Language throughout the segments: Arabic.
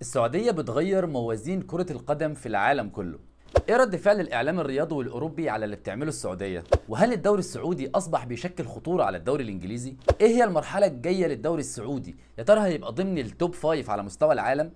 السعودية بتغير موازين كرة القدم في العالم كله ايه رد فعل الاعلام الرياضي والاوروبي على اللي بتعمله السعوديه وهل الدوري السعودي اصبح بيشكل خطوره على الدوري الانجليزي ايه هي المرحله الجايه للدوري السعودي يا ترى هيبقى ضمن التوب فايف على مستوى العالم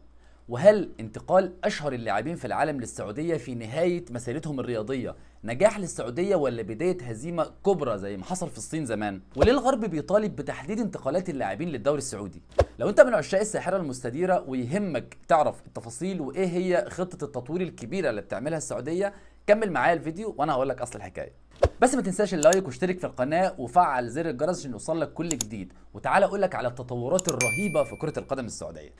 وهل انتقال اشهر اللاعبين في العالم للسعوديه في نهايه مسيرتهم الرياضيه نجاح للسعوديه ولا بدايه هزيمه كبرى زي ما حصل في الصين زمان وليه الغرب بيطالب بتحديد انتقالات اللاعبين للدوري السعودي لو انت من عشاق الساحره المستديره ويهمك تعرف التفاصيل وايه هي خطه التطوير الكبيره اللي بتعملها السعوديه كمل معايا الفيديو وانا هقول لك اصل الحكايه بس ما تنساش اللايك واشترك في القناه وفعل زر الجرس عشان يوصلك كل جديد وتعالى اقول لك على التطورات الرهيبه في كره القدم السعوديه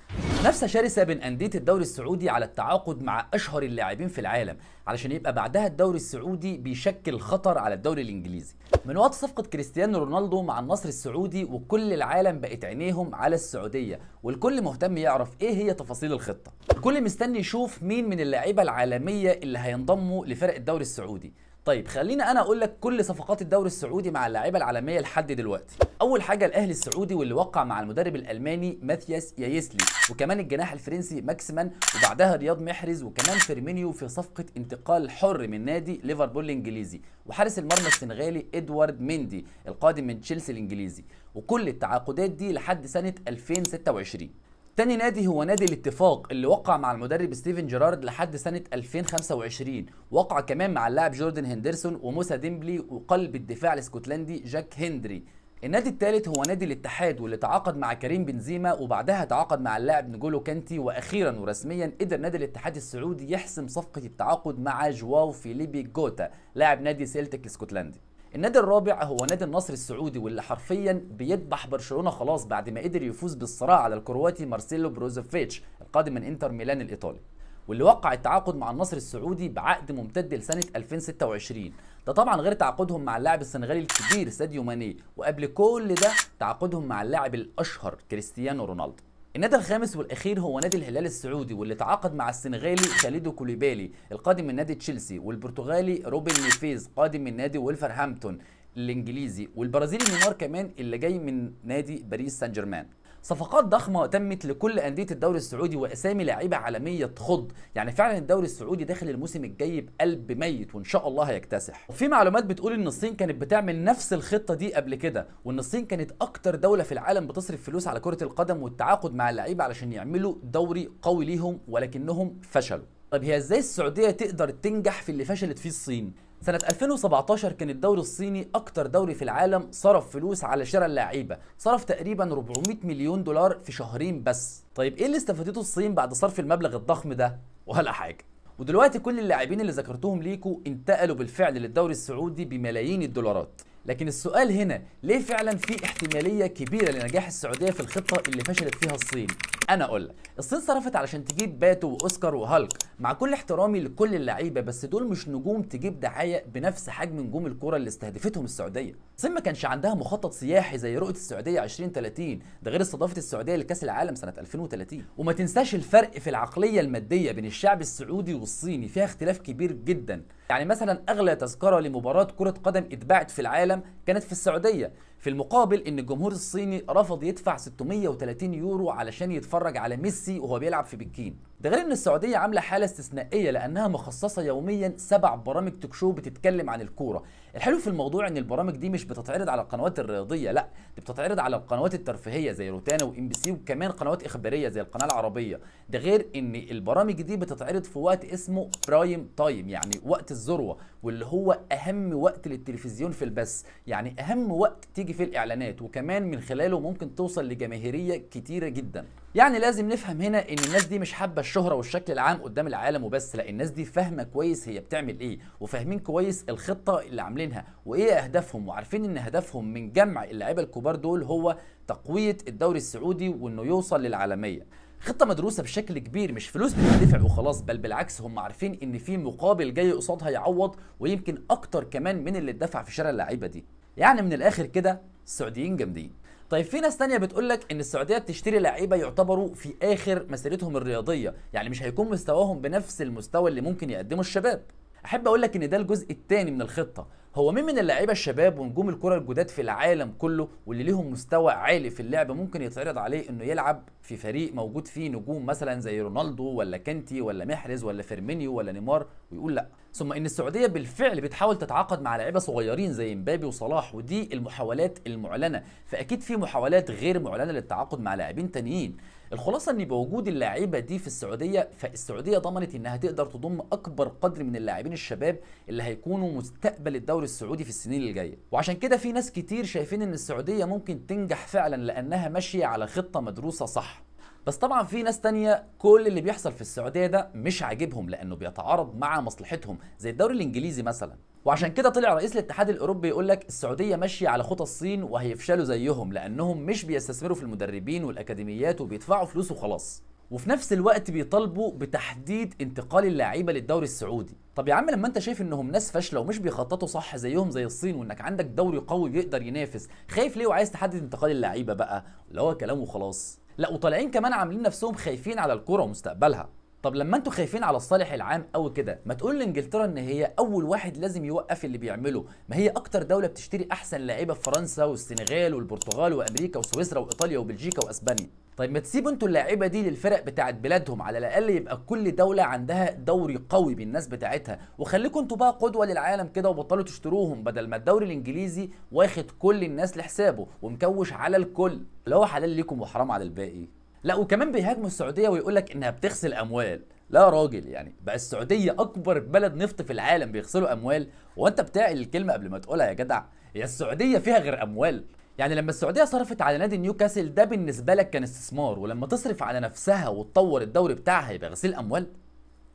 منافسه شرسه بين انديه الدوري السعودي على التعاقد مع اشهر اللاعبين في العالم علشان يبقى بعدها الدوري السعودي بيشكل خطر على الدوري الانجليزي من وقت صفقه كريستيانو رونالدو مع النصر السعودي وكل العالم بقت عينيهم على السعوديه والكل مهتم يعرف ايه هي تفاصيل الخطه الكل مستني يشوف مين من اللاعيبه العالميه اللي هينضموا لفرق الدوري السعودي طيب خلينا انا اقول لك كل صفقات الدوري السعودي مع اللاعيبه العالميه لحد دلوقتي اول حاجه الاهلي السعودي واللي وقع مع المدرب الالماني ماثياس يايسلي وكمان الجناح الفرنسي ماكسمان وبعدها رياض محرز وكمان فيرمينيو في صفقه انتقال حر من نادي ليفربول الانجليزي وحارس المرمى السنغالي ادوارد ميندي القادم من تشيلسي الانجليزي وكل التعاقدات دي لحد سنه 2026 تاني نادي هو نادي الاتفاق اللي وقع مع المدرب ستيفن جيرارد لحد سنة 2025 وقع كمان مع اللاعب جوردن هندرسون وموسى ديمبلي وقلب الدفاع الاسكتلندي جاك هندري النادي الثالث هو نادي الاتحاد واللي تعاقد مع كريم بنزيما وبعدها تعاقد مع اللاعب نجولو كانتي واخيرا ورسميا قدر نادي الاتحاد السعودي يحسم صفقه التعاقد مع جواو فيليبي جوتا لاعب نادي سيلتيك الاسكتلندي النادي الرابع هو نادي النصر السعودي واللي حرفيا بيذبح برشلونه خلاص بعد ما قدر يفوز بالصراع على الكرواتي مارسيلو بروزوفيتش القادم من انتر ميلان الايطالي واللي وقع التعاقد مع النصر السعودي بعقد ممتد لسنه 2026 ده طبعا غير تعاقدهم مع اللاعب السنغالي الكبير ساديو ماني وقبل كل ده تعاقدهم مع اللاعب الاشهر كريستيانو رونالدو النادي الخامس والاخير هو نادي الهلال السعودي واللي تعاقد مع السنغالي خاليدو كوليبالي القادم من نادي تشيلسي والبرتغالي روبن نيفيز قادم من نادي ولفرهامبتون الانجليزي والبرازيلي نيمار كمان اللي جاي من نادي باريس سان جيرمان صفقات ضخمه تمت لكل انديه الدوري السعودي واسامي لاعيبه عالميه تخض يعني فعلا الدوري السعودي داخل الموسم الجاي بقلب ميت وان شاء الله هيكتسح وفي معلومات بتقول ان الصين كانت بتعمل نفس الخطه دي قبل كده وان الصين كانت اكتر دوله في العالم بتصرف فلوس على كره القدم والتعاقد مع اللعيبه علشان يعملوا دوري قوي ليهم ولكنهم فشلوا طب هي ازاي السعوديه تقدر تنجح في اللي فشلت فيه الصين سنة 2017 كان الدوري الصيني أكتر دوري في العالم صرف فلوس على شراء اللعيبة، صرف تقريبا 400 مليون دولار في شهرين بس. طيب إيه اللي استفادته الصين بعد صرف المبلغ الضخم ده؟ ولا حاجة. ودلوقتي كل اللاعبين اللي ذكرتهم ليكوا انتقلوا بالفعل للدوري السعودي بملايين الدولارات. لكن السؤال هنا ليه فعلا في احتماليه كبيره لنجاح السعوديه في الخطه اللي فشلت فيها الصين انا اقول لك الصين صرفت علشان تجيب باتو واوسكار وهالك مع كل احترامي لكل اللعيبه بس دول مش نجوم تجيب دعايه بنفس حجم نجوم الكوره اللي استهدفتهم السعوديه الصين ما كانش عندها مخطط سياحي زي رؤيه السعوديه 2030 ده غير استضافه السعوديه لكاس العالم سنه 2030 وما تنساش الفرق في العقليه الماديه بين الشعب السعودي والصيني فيها اختلاف كبير جدا يعني مثلا اغلى تذكره لمباراه كره قدم اتباعت في العالم كانت في السعوديه في المقابل ان الجمهور الصيني رفض يدفع 630 يورو علشان يتفرج على ميسي وهو بيلعب في بكين ده غير ان السعوديه عامله حاله استثنائيه لانها مخصصه يوميا سبع برامج توك شو بتتكلم عن الكوره الحلو في الموضوع ان البرامج دي مش بتتعرض على القنوات الرياضيه لا دي بتتعرض على القنوات الترفيهيه زي روتانا وام بي سي وكمان قنوات اخباريه زي القناه العربيه ده غير ان البرامج دي بتتعرض في وقت اسمه برايم تايم يعني وقت الذروه واللي هو اهم وقت للتلفزيون في البث يعني يعني اهم وقت تيجي فيه الاعلانات وكمان من خلاله ممكن توصل لجماهيريه كتيره جدا يعني لازم نفهم هنا ان الناس دي مش حابه الشهره والشكل العام قدام العالم وبس لا الناس دي فاهمه كويس هي بتعمل ايه وفاهمين كويس الخطه اللي عاملينها وايه اهدافهم وعارفين ان هدفهم من جمع اللعيبه الكبار دول هو تقويه الدوري السعودي وانه يوصل للعالميه خطه مدروسه بشكل كبير مش فلوس بتدفع وخلاص بل بالعكس هم عارفين ان في مقابل جاي قصادها يعوض ويمكن اكتر كمان من اللي اتدفع في شراء اللعيبه دي يعني من الاخر كده السعوديين جامدين طيب في ناس تانية بتقول لك ان السعوديه بتشتري لعيبه يعتبروا في اخر مسيرتهم الرياضيه يعني مش هيكون مستواهم بنفس المستوى اللي ممكن يقدمه الشباب احب اقول لك ان ده الجزء الثاني من الخطه هو مين من اللعيبه الشباب ونجوم الكره الجداد في العالم كله واللي ليهم مستوى عالي في اللعب ممكن يتعرض عليه انه يلعب في فريق موجود فيه نجوم مثلا زي رونالدو ولا كانتي ولا محرز ولا فيرمينيو ولا نيمار ويقول لا ثم ان السعوديه بالفعل بتحاول تتعاقد مع لعيبه صغيرين زي مبابي وصلاح ودي المحاولات المعلنه فاكيد في محاولات غير معلنه للتعاقد مع لاعبين تانيين الخلاصه ان بوجود اللاعيبه دي في السعوديه فالسعوديه ضمنت انها تقدر تضم اكبر قدر من اللاعبين الشباب اللي هيكونوا مستقبل الدوري السعودي في السنين الجاية وعشان كده في ناس كتير شايفين ان السعوديه ممكن تنجح فعلا لانها ماشيه على خطه مدروسه صح بس طبعا في ناس تانية كل اللي بيحصل في السعودية ده مش عاجبهم لأنه بيتعارض مع مصلحتهم زي الدوري الإنجليزي مثلا وعشان كده طلع رئيس الاتحاد الاوروبي يقول لك السعوديه ماشيه على خطى الصين وهيفشلوا زيهم لانهم مش بيستثمروا في المدربين والاكاديميات وبيدفعوا فلوس وخلاص وفي نفس الوقت بيطالبوا بتحديد انتقال اللعيبه للدوري السعودي طب يا عم لما انت شايف انهم ناس فاشله ومش بيخططوا صح زيهم زي الصين وانك عندك دوري قوي يقدر ينافس خايف ليه وعايز تحدد انتقال اللعيبه بقى اللي هو كلامه خلاص لا وطالعين كمان عاملين نفسهم خايفين على الكوره ومستقبلها طب لما انتوا خايفين على الصالح العام او كده ما تقول لانجلترا ان هي اول واحد لازم يوقف اللي بيعمله ما هي اكتر دوله بتشتري احسن لعيبه في فرنسا والسنغال والبرتغال وامريكا وسويسرا وايطاليا وبلجيكا واسبانيا طيب ما تسيبوا انتوا اللعيبه دي للفرق بتاعت بلادهم على الاقل يبقى كل دوله عندها دوري قوي بالناس بتاعتها وخليكم انتوا بقى قدوه للعالم كده وبطلوا تشتروهم بدل ما الدوري الانجليزي واخد كل الناس لحسابه ومكوش على الكل اللي هو حلال ليكم وحرام على الباقي لا وكمان بيهاجموا السعوديه ويقول لك انها بتغسل اموال لا يا راجل يعني بقى السعوديه اكبر بلد نفط في العالم بيغسلوا اموال وانت بتاع الكلمه قبل ما تقولها يا جدع هي السعوديه فيها غير اموال يعني لما السعوديه صرفت على نادي نيوكاسل ده بالنسبه لك كان استثمار ولما تصرف على نفسها وتطور الدوري بتاعها يبقى غسيل اموال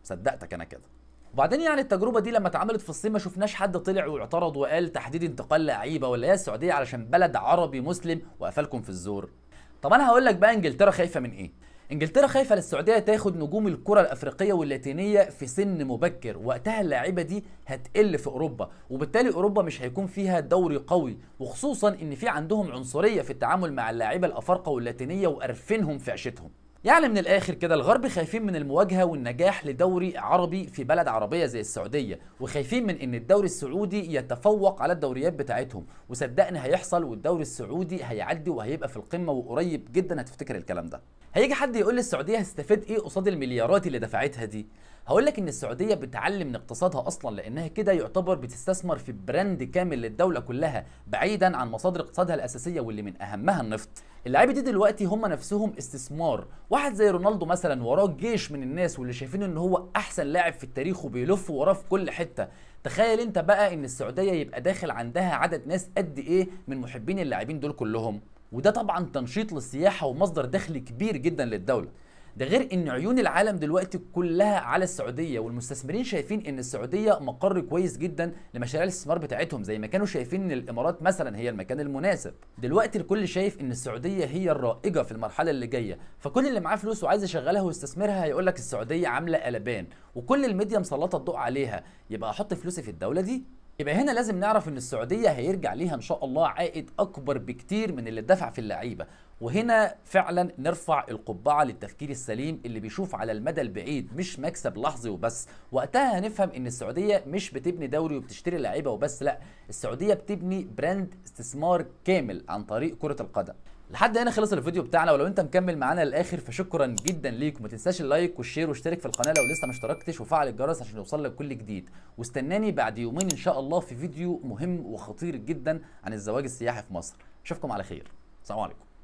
صدقتك انا كده وبعدين يعني التجربه دي لما اتعملت في الصين ما شفناش حد طلع واعترض وقال تحديد انتقال لعيبه ولا هي السعوديه علشان بلد عربي مسلم وقفلكم في الزور طب انا هقول لك بقى انجلترا خايفه من ايه انجلترا خايفه للسعوديه تاخد نجوم الكره الافريقيه واللاتينيه في سن مبكر وقتها اللاعيبه دي هتقل في اوروبا وبالتالي اوروبا مش هيكون فيها دوري قوي وخصوصا ان في عندهم عنصريه في التعامل مع اللاعيبه الافارقه واللاتينيه وقرفنهم في عشتهم يعني من الاخر كده الغرب خايفين من المواجهه والنجاح لدوري عربي في بلد عربيه زي السعوديه وخايفين من ان الدوري السعودي يتفوق على الدوريات بتاعتهم وصدقني هيحصل والدوري السعودي هيعدي وهيبقى في القمه وقريب جدا هتفتكر الكلام ده هيجي حد يقول لي السعوديه هتستفيد ايه قصاد المليارات اللي دفعتها دي هقول لك ان السعوديه بتعلم من اقتصادها اصلا لانها كده يعتبر بتستثمر في براند كامل للدوله كلها بعيدا عن مصادر اقتصادها الاساسيه واللي من اهمها النفط اللعيبه دي دلوقتي هم نفسهم استثمار واحد زي رونالدو مثلا وراه جيش من الناس واللي شايفين ان هو احسن لاعب في التاريخ وبيلف وراه في كل حته تخيل انت بقى ان السعوديه يبقى داخل عندها عدد ناس قد ايه من محبين اللاعبين دول كلهم وده طبعا تنشيط للسياحه ومصدر دخل كبير جدا للدوله ده غير ان عيون العالم دلوقتي كلها على السعوديه والمستثمرين شايفين ان السعوديه مقر كويس جدا لمشاريع الاستثمار بتاعتهم زي ما كانوا شايفين ان الامارات مثلا هي المكان المناسب دلوقتي الكل شايف ان السعوديه هي الرائجه في المرحله اللي جايه فكل اللي معاه فلوس وعايز يشغلها ويستثمرها هيقول لك السعوديه عامله قلبان وكل الميديا مسلطه الضوء عليها يبقى احط فلوسي في الدوله دي يبقى هنا لازم نعرف ان السعوديه هيرجع ليها ان شاء الله عائد اكبر بكتير من اللي اتدفع في اللعيبه وهنا فعلا نرفع القبعة للتفكير السليم اللي بيشوف على المدى البعيد مش مكسب لحظي وبس وقتها هنفهم ان السعودية مش بتبني دوري وبتشتري لعيبة وبس لا السعودية بتبني براند استثمار كامل عن طريق كرة القدم لحد هنا خلص الفيديو بتاعنا ولو انت مكمل معانا للاخر فشكرا جدا ليك وما تنساش اللايك والشير واشترك في القناه لو لسه ما اشتركتش وفعل الجرس عشان يوصل لك كل جديد واستناني بعد يومين ان شاء الله في فيديو مهم وخطير جدا عن الزواج السياحي في مصر اشوفكم على خير سلام عليكم